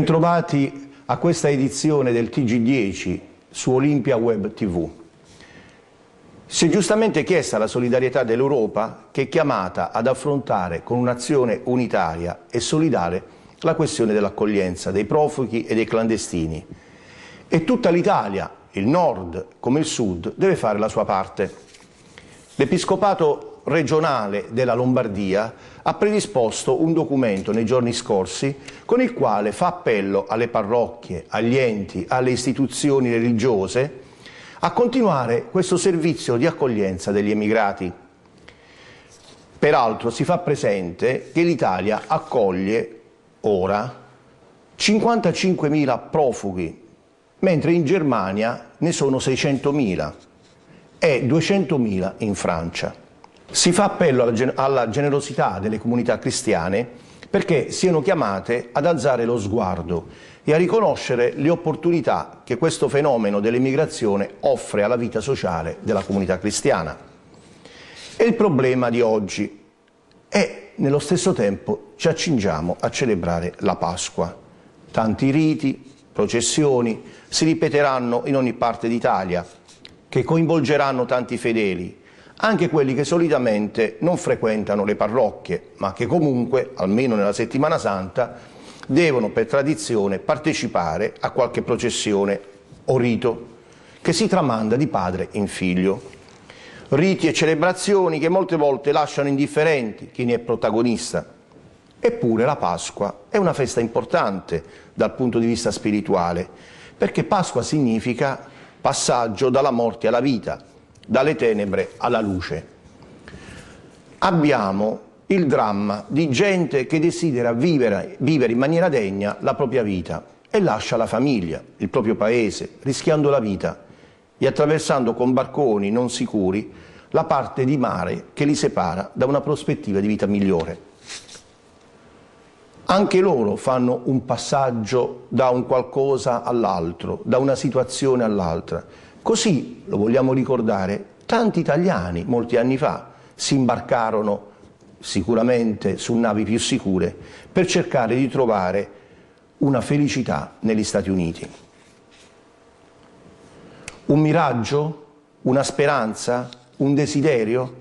Bentrovati a questa edizione del TG10 su Olimpia Web TV. Si è giustamente chiesta la solidarietà dell'Europa che è chiamata ad affrontare con un'azione unitaria e solidale la questione dell'accoglienza dei profughi e dei clandestini. E tutta l'Italia, il nord come il sud, deve fare la sua parte. L'Episcopato regionale della Lombardia ha predisposto un documento nei giorni scorsi con il quale fa appello alle parrocchie, agli enti, alle istituzioni religiose a continuare questo servizio di accoglienza degli emigrati. Peraltro si fa presente che l'Italia accoglie ora 55.000 profughi, mentre in Germania ne sono 600.000 e 200.000 in Francia. Si fa appello alla, generosità delle comunità cristiane perché siano chiamate ad alzare lo sguardo e a riconoscere le opportunità che questo fenomeno dell'immigrazione offre alla vita sociale della comunità cristiana. E il problema di oggi è, nello stesso tempo, ci accingiamo a celebrare la Pasqua. Tanti riti, processioni si ripeteranno in ogni parte d'Italia, che coinvolgeranno tanti fedeli, anche quelli che solitamente non frequentano le parrocchie, ma che comunque, almeno nella settimana santa, devono per tradizione partecipare a qualche processione o rito che si tramanda di padre in figlio. Riti e celebrazioni che molte volte lasciano indifferenti chi ne è protagonista. Eppure la Pasqua è una festa importante dal punto di vista spirituale, perché Pasqua significa passaggio dalla morte alla vita, dalle tenebre alla luce. Abbiamo il dramma di gente che desidera vivere, vivere in maniera degna la propria vita e lascia la famiglia, il proprio paese, rischiando la vita e attraversando con barconi non sicuri la parte di mare che li separa da una prospettiva di vita migliore. Anche loro fanno un passaggio da un qualcosa all'altro, da una situazione all'altra Così, lo vogliamo ricordare, tanti italiani molti anni fa si imbarcarono sicuramente su navi più sicure per cercare di trovare una felicità negli Stati Uniti. Un miraggio? Una speranza? Un desiderio?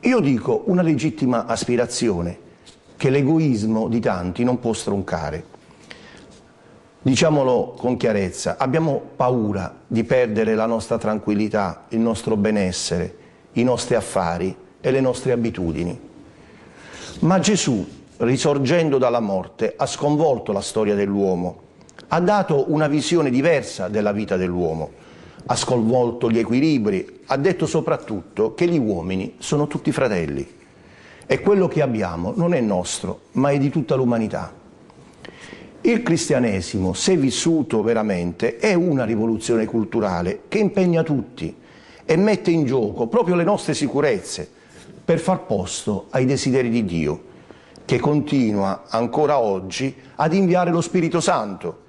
Io dico una legittima aspirazione che l'egoismo di tanti non può stroncare. Diciamolo con chiarezza, abbiamo paura di perdere la nostra tranquillità, il nostro benessere, i nostri affari e le nostre abitudini. Ma Gesù, risorgendo dalla morte, ha sconvolto la storia dell'uomo, ha dato una visione diversa della vita dell'uomo, ha sconvolto gli equilibri, ha detto soprattutto che gli uomini sono tutti fratelli e quello che abbiamo non è nostro, ma è di tutta l'umanità. Il cristianesimo, se vissuto veramente, è una rivoluzione culturale che impegna tutti e mette in gioco proprio le nostre sicurezze per far posto ai desideri di Dio, che continua ancora oggi ad inviare lo Spirito Santo,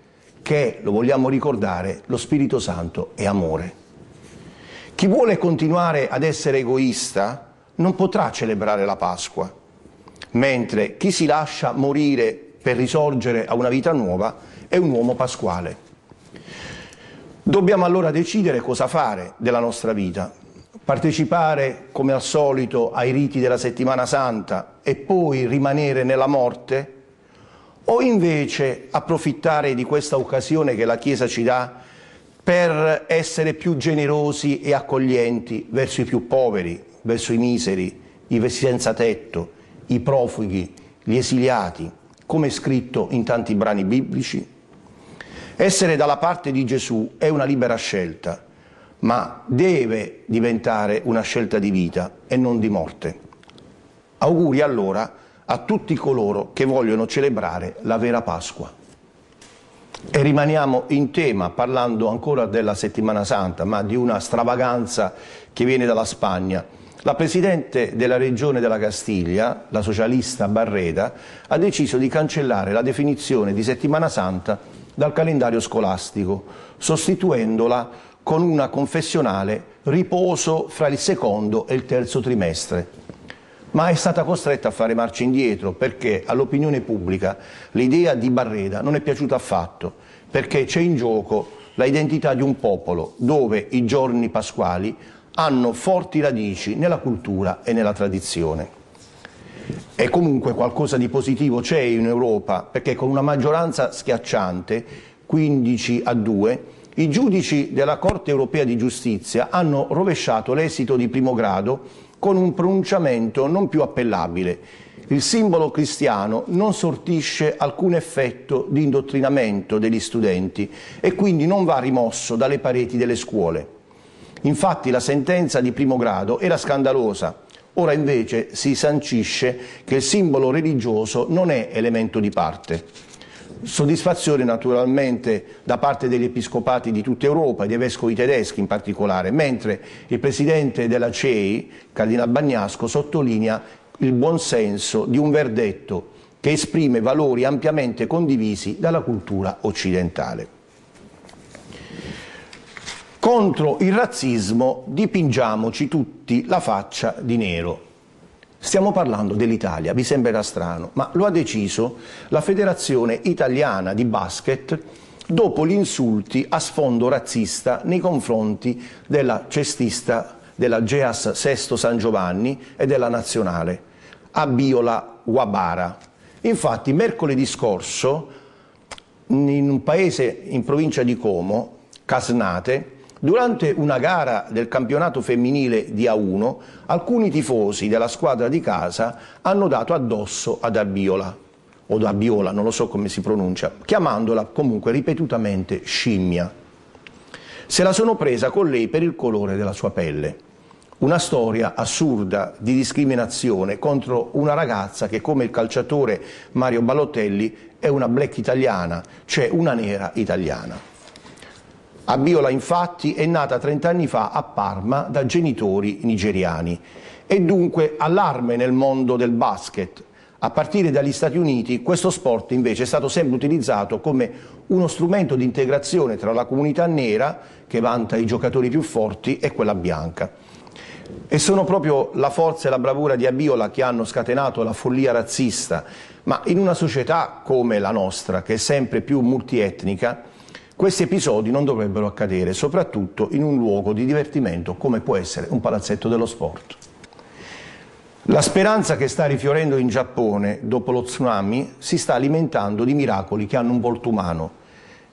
che, lo vogliamo ricordare, lo Spirito Santo è amore. Chi vuole continuare ad essere egoista non potrà celebrare la Pasqua, mentre chi si lascia morire per risorgere a una vita nuova è un uomo pasquale. Dobbiamo allora decidere cosa fare della nostra vita, partecipare come al solito ai riti della settimana santa e poi rimanere nella morte o invece approfittare di questa occasione che la Chiesa ci dà per essere più generosi e accoglienti verso i più poveri, verso i miseri, i senza tetto, i profughi, gli esiliati come è scritto in tanti brani biblici? Essere dalla parte di Gesù è una libera scelta, ma deve diventare una scelta di vita e non di morte. Auguri allora a tutti coloro che vogliono celebrare la vera Pasqua. E rimaniamo in tema parlando ancora della settimana santa, ma di una stravaganza che viene dalla Spagna la Presidente della Regione della Castiglia, la socialista Barreda, ha deciso di cancellare la definizione di settimana santa dal calendario scolastico, sostituendola con una confessionale riposo fra il secondo e il terzo trimestre ma è stata costretta a fare marcia indietro perché all'opinione pubblica l'idea di Barreda non è piaciuta affatto, perché c'è in gioco l'identità di un popolo dove i giorni pasquali hanno forti radici nella cultura e nella tradizione. E comunque qualcosa di positivo c'è in Europa, perché con una maggioranza schiacciante, 15 a 2, i giudici della Corte europea di giustizia hanno rovesciato l'esito di primo grado con un pronunciamento non più appellabile. Il simbolo cristiano non sortisce alcun effetto di indottrinamento degli studenti e quindi non va rimosso dalle pareti delle scuole. Infatti la sentenza di primo grado era scandalosa, ora invece si sancisce che il simbolo religioso non è elemento di parte soddisfazione naturalmente da parte degli episcopati di tutta Europa, dei vescovi tedeschi in particolare, mentre il presidente della CEI, Cardinal Bagnasco, sottolinea il buon senso di un verdetto che esprime valori ampiamente condivisi dalla cultura occidentale. Contro il razzismo dipingiamoci tutti la faccia di nero. Stiamo parlando dell'Italia, vi sembrerà strano, ma lo ha deciso la Federazione Italiana di Basket dopo gli insulti a sfondo razzista nei confronti della cestista della Geas Sesto San Giovanni e della Nazionale, Abiola Guabara. Infatti mercoledì scorso in un paese in provincia di Como, Casnate, Durante una gara del campionato femminile di A1, alcuni tifosi della squadra di casa hanno dato addosso ad Arbiola, o da Biola, non lo so come si pronuncia, chiamandola comunque ripetutamente scimmia. Se la sono presa con lei per il colore della sua pelle. Una storia assurda di discriminazione contro una ragazza che, come il calciatore Mario Balotelli, è una black italiana, cioè una nera italiana. Abiola infatti è nata 30 anni fa a Parma da genitori nigeriani e dunque allarme nel mondo del basket. A partire dagli Stati Uniti questo sport invece è stato sempre utilizzato come uno strumento di integrazione tra la comunità nera, che vanta i giocatori più forti, e quella bianca. E sono proprio la forza e la bravura di Abiola che hanno scatenato la follia razzista, ma in una società come la nostra, che è sempre più multietnica, questi episodi non dovrebbero accadere, soprattutto in un luogo di divertimento come può essere un palazzetto dello sport. La speranza che sta rifiorendo in Giappone dopo lo tsunami si sta alimentando di miracoli che hanno un volto umano.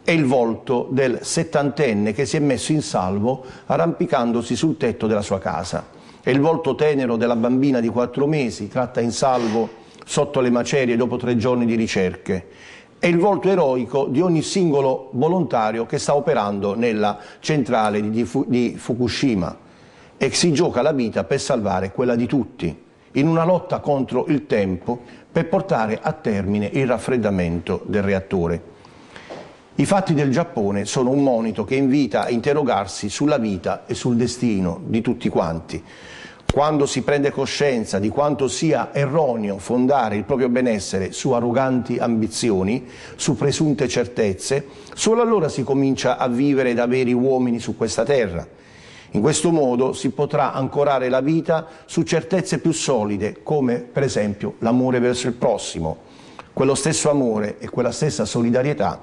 È il volto del settantenne che si è messo in salvo arrampicandosi sul tetto della sua casa. È il volto tenero della bambina di quattro mesi tratta in salvo sotto le macerie dopo tre giorni di ricerche è il volto eroico di ogni singolo volontario che sta operando nella centrale di, di Fukushima e si gioca la vita per salvare quella di tutti, in una lotta contro il tempo per portare a termine il raffreddamento del reattore. I fatti del Giappone sono un monito che invita a interrogarsi sulla vita e sul destino di tutti quanti quando si prende coscienza di quanto sia erroneo fondare il proprio benessere su arroganti ambizioni, su presunte certezze, solo allora si comincia a vivere da veri uomini su questa terra. In questo modo si potrà ancorare la vita su certezze più solide, come per esempio l'amore verso il prossimo, quello stesso amore e quella stessa solidarietà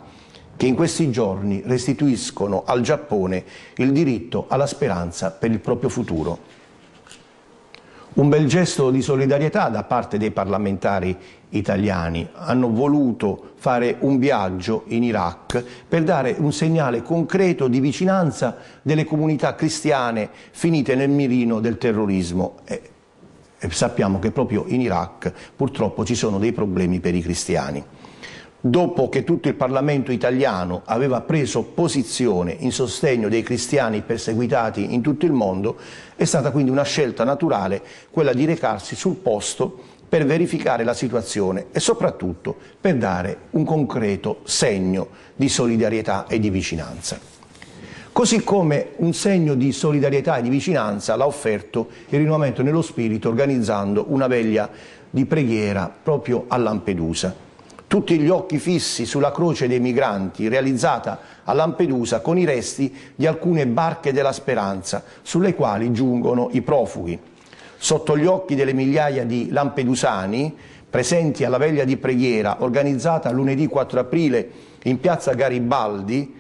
che in questi giorni restituiscono al Giappone il diritto alla speranza per il proprio futuro. Un bel gesto di solidarietà da parte dei parlamentari italiani. Hanno voluto fare un viaggio in Iraq per dare un segnale concreto di vicinanza delle comunità cristiane finite nel mirino del terrorismo. E sappiamo che proprio in Iraq purtroppo ci sono dei problemi per i cristiani dopo che tutto il Parlamento italiano aveva preso posizione in sostegno dei cristiani perseguitati in tutto il mondo, è stata quindi una scelta naturale quella di recarsi sul posto per verificare la situazione e soprattutto per dare un concreto segno di solidarietà e di vicinanza. Così come un segno di solidarietà e di vicinanza l'ha offerto il Rinnovamento nello Spirito organizzando una veglia di preghiera proprio a Lampedusa tutti gli occhi fissi sulla croce dei migranti realizzata a Lampedusa con i resti di alcune barche della speranza sulle quali giungono i profughi. Sotto gli occhi delle migliaia di lampedusani presenti alla veglia di preghiera organizzata lunedì 4 aprile in piazza Garibaldi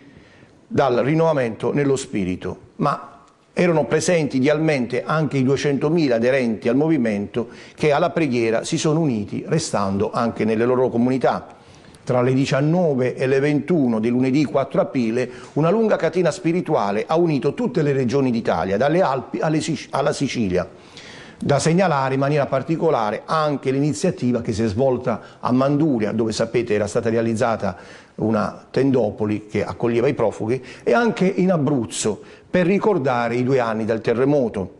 dal rinnovamento nello spirito. Ma erano presenti idealmente anche i 200.000 aderenti al movimento che alla preghiera si sono uniti restando anche nelle loro comunità. Tra le 19 e le 21 di lunedì 4 aprile una lunga catena spirituale ha unito tutte le regioni d'Italia, dalle Alpi alla Sicilia. Da segnalare in maniera particolare anche l'iniziativa che si è svolta a Manduria, dove sapete era stata realizzata una tendopoli che accoglieva i profughi, e anche in Abruzzo per ricordare i due anni del terremoto.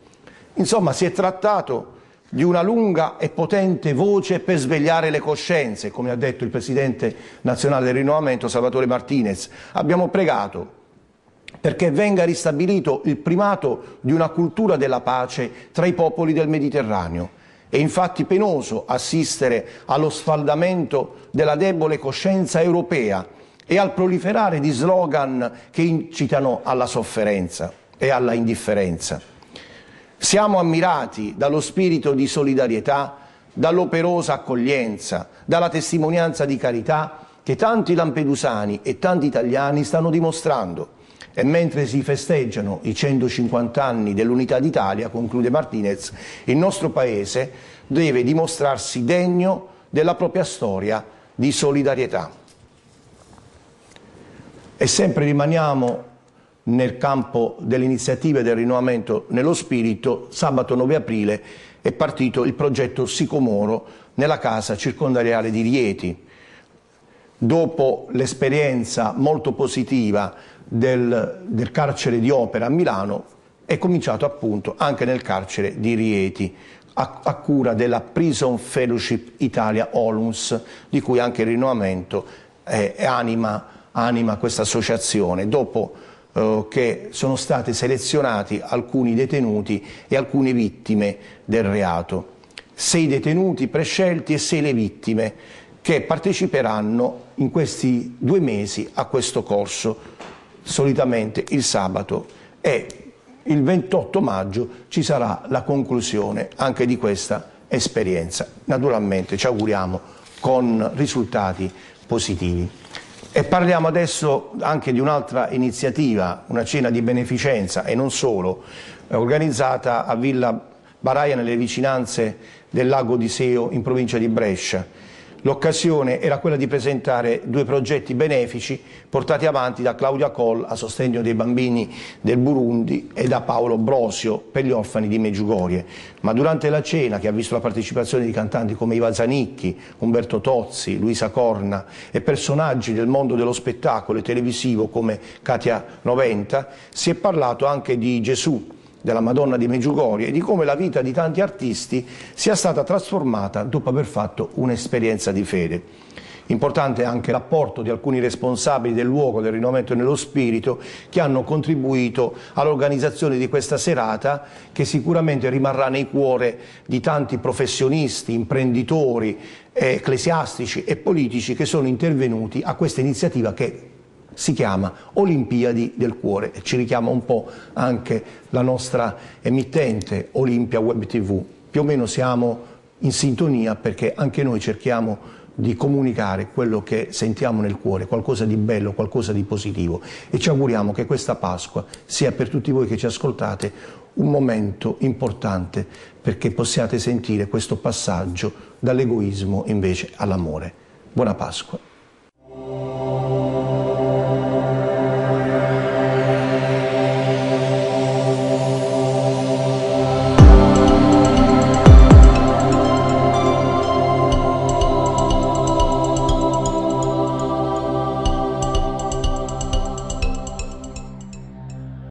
Insomma, si è trattato di una lunga e potente voce per svegliare le coscienze, come ha detto il Presidente nazionale del rinnovamento Salvatore Martinez. Abbiamo pregato perché venga ristabilito il primato di una cultura della pace tra i popoli del Mediterraneo. È infatti penoso assistere allo sfaldamento della debole coscienza europea e al proliferare di slogan che incitano alla sofferenza e alla indifferenza. Siamo ammirati dallo spirito di solidarietà, dall'operosa accoglienza, dalla testimonianza di carità che tanti lampedusani e tanti italiani stanno dimostrando. E mentre si festeggiano i 150 anni dell'unità d'Italia, conclude Martinez, il nostro Paese deve dimostrarsi degno della propria storia di solidarietà. E sempre rimaniamo nel campo delle iniziative del rinnovamento nello spirito, sabato 9 aprile è partito il progetto Sicomoro nella casa circondariale di Rieti dopo l'esperienza molto positiva del, del, carcere di Opera a Milano, è cominciato appunto anche nel carcere di Rieti, a, a cura della Prison Fellowship Italia Olums, di cui anche il rinnovamento eh, anima, anima questa associazione. Dopo eh, che sono stati selezionati alcuni detenuti e alcune vittime del reato. Sei detenuti prescelti e sei le vittime che parteciperanno in questi due mesi a questo corso, solitamente il sabato e il 28 maggio ci sarà la conclusione anche di questa esperienza. Naturalmente ci auguriamo con risultati positivi. E parliamo adesso anche di un'altra iniziativa, una cena di beneficenza e non solo, organizzata a Villa Baraia nelle vicinanze del lago di Seo in provincia di Brescia. L'occasione era quella di presentare due progetti benefici portati avanti da Claudia Coll a sostegno dei bambini del Burundi e da Paolo Brosio per gli orfani di Meggiugorie. Ma durante la cena, che ha visto la partecipazione di cantanti come Iva Zanicchi, Umberto Tozzi, Luisa Corna e personaggi del mondo dello spettacolo e televisivo come Katia Noventa, si è parlato anche di Gesù, della Madonna di Meggiugorie e di come la vita di tanti artisti sia stata trasformata dopo aver fatto un'esperienza di fede. Importante anche l'apporto di alcuni responsabili del luogo del rinnovamento nello spirito che hanno contribuito all'organizzazione di questa serata che sicuramente rimarrà nei cuori di tanti professionisti, imprenditori, ecclesiastici e politici che sono intervenuti a questa iniziativa che si chiama Olimpiadi del Cuore e ci richiama un po' anche la nostra emittente Olimpia Web TV. Più o meno siamo in sintonia perché anche noi cerchiamo di comunicare quello che sentiamo nel cuore, qualcosa di bello, qualcosa di positivo e ci auguriamo che questa Pasqua sia per tutti voi che ci ascoltate un momento importante perché possiate sentire questo passaggio dall'egoismo invece all'amore. Buona Pasqua.